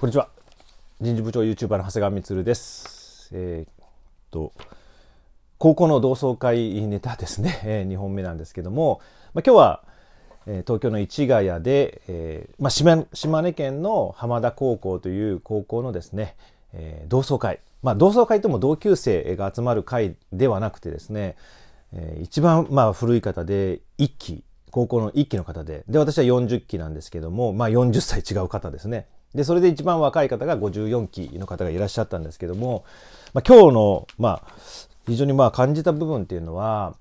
こんにちは。人事部長 YouTuber の長谷川充です。えー、っと、高校の同窓会ネタですね、えー、2本目なんですけども、まあ、今日は、えー、東京の市ヶ谷で、えーまあ島、島根県の浜田高校という高校のですね、えー、同窓会、まあ、同窓会とも同級生が集まる会ではなくてですね、えー、一番、まあ、古い方で1期高校の1期の方でで私は40期なんですけども、まあ、40歳違う方ですねでそれで一番若い方が54期の方がいらっしゃったんですけども、まあ、今日の、まあ、非常にまあ感じた部分っていうのは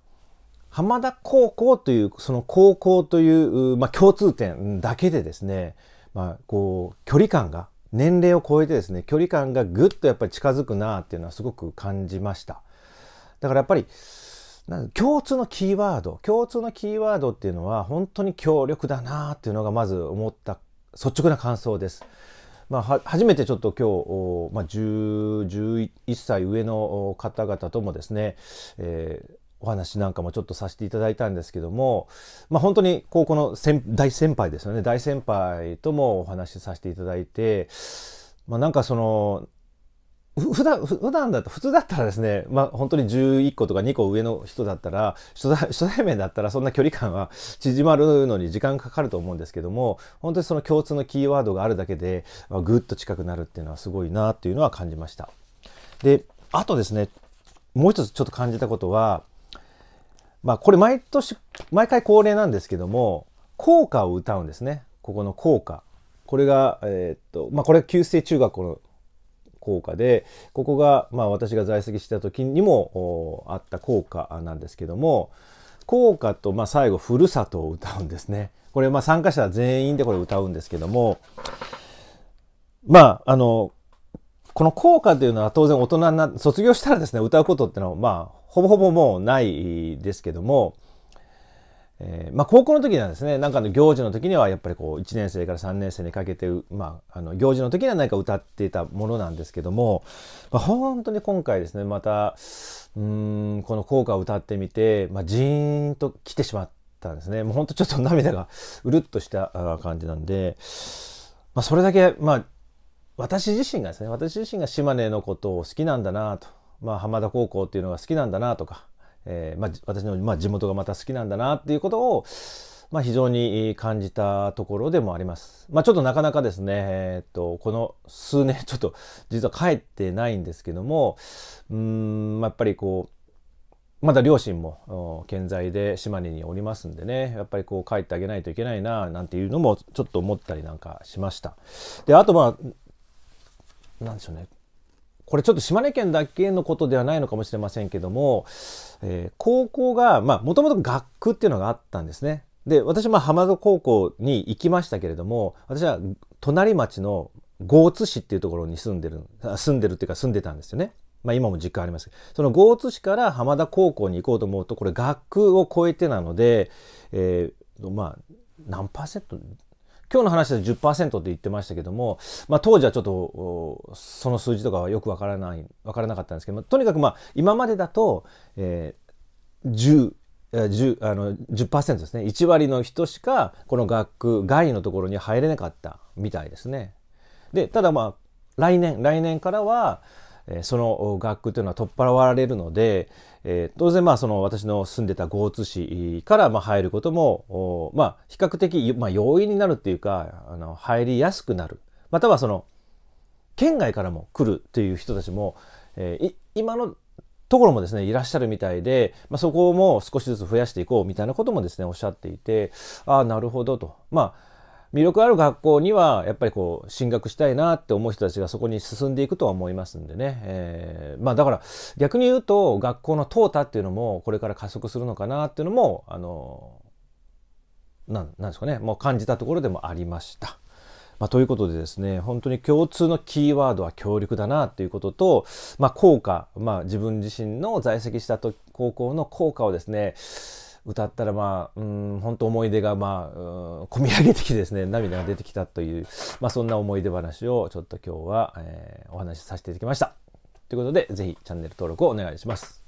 浜田高校というその高校という、まあ、共通点だけでですね、まあ、こう距離感が年齢を超えてですね距離感がぐっとやっぱり近づくなっていうのはすごく感じました。だからやっぱり共通のキーワード共通のキーワードっていうのは本当に強力だなっていうのがまず思った率直な感想です。まあ、初めてちょっと今日、まあ、11歳上の方々ともですね、えー、お話なんかもちょっとさせていただいたんですけども、まあ、本当に高校の大先輩ですよね大先輩ともお話しさせていただいて、まあ、なんかその普段、普段だと、普通だったらですね、まあ本当に11個とか2個上の人だったら、初対初対面だったらそんな距離感は縮まるのに時間かかると思うんですけども、本当にその共通のキーワードがあるだけで、まあ、ぐっと近くなるっていうのはすごいなっていうのは感じました。で、あとですね、もう一つちょっと感じたことは、まあこれ毎年、毎回恒例なんですけども、校歌を歌うんですね。ここの校歌。これが、えー、っと、まあこれ旧制中学校の効果でここが、まあ、私が在籍した時にもあった効果なんですけども効果と、まあ、最後「ふるさと」を歌うんですね。これ、まあ、参加者全員でこれ歌うんですけどもまああのこの効果というのは当然大人な卒業したらですね歌うことってのはまあほぼほぼもうないですけどもえー、まあ、高校の時にはですね、なんかの行事の時には、やっぱりこう、1年生から3年生にかけて、まあ、あの、行事の時には何か歌っていたものなんですけども、まあ、本当に今回ですね、また、うん、この効果を歌ってみて、まあ、ジーンと来てしまったんですね。もう本当ちょっと涙がうるっとした感じなんで、まあ、それだけ、まあ、私自身がですね、私自身が島根のことを好きなんだなと、まあ、浜田高校っていうのが好きなんだなとか、えー、まあ、私の、まあ、地元がまた好きなんだなっていうことを、まあ、非常に感じたところでもあります。まあ、ちょっとなかなかですね、えー、っと、この数年、ちょっと実は帰ってないんですけども、うん、やっぱりこう、まだ両親も健在で島根におりますんでね、やっぱりこう帰ってあげないといけないな、なんていうのもちょっと思ったりなんかしました。で、あとまあ、なんでしょうね。これちょっと島根県だけのことではないのかもしれませんけども、えー、高校が、まあ、もともと学区っていうのがあったんですね。で、私も浜戸高校に行きましたけれども、私は隣町の豪津市っていうところに住んでる、住んでるっていうか住んでたんですよね。まあ今も実家ありますけど、その豪津市から浜田高校に行こうと思うと、これ学区を超えてなので、えー、まあ、何パーセント今日の話で10%って言ってましたけども、まあ、当時はちょっとその数字とかはよくわからない分からなかったんですけどとにかくまあ今までだと、えー、10 10あの10%ですね1割の人しかこの学区外のところに入れなかったみたいですね。でただまあ来年来年からはその学区というのは取っ払われるので、え当然まあその私の住んでた江津市からま入ることもまあ比較的ま容易になるっていうかあの入りやすくなるまたはその県外からも来るという人たちも、え今のところもですねいらっしゃるみたいで、まあ、そこも少しずつ増やしていこうみたいなこともですねおっしゃっていてああなるほどとまあ魅力ある学校にはやっぱりこう進学したいなって思う人たちがそこに進んでいくとは思いますんでね、えー、まあだから逆に言うと学校の淘汰っていうのもこれから加速するのかなっていうのもあのなんなんですかねもう感じたところでもありました。まあ、ということでですね、本当に共通のキーワードは協力だなっていうことと、まあ、効果、まあ、自分自身の在籍したと高校の効果をですね、歌ったらまあ、うん、本当思い出がまあ、うん、こみ上げてきてですね、涙が出てきたという、まあそんな思い出話をちょっと今日は、えー、お話しさせていただきました。ということで、ぜひチャンネル登録をお願いします。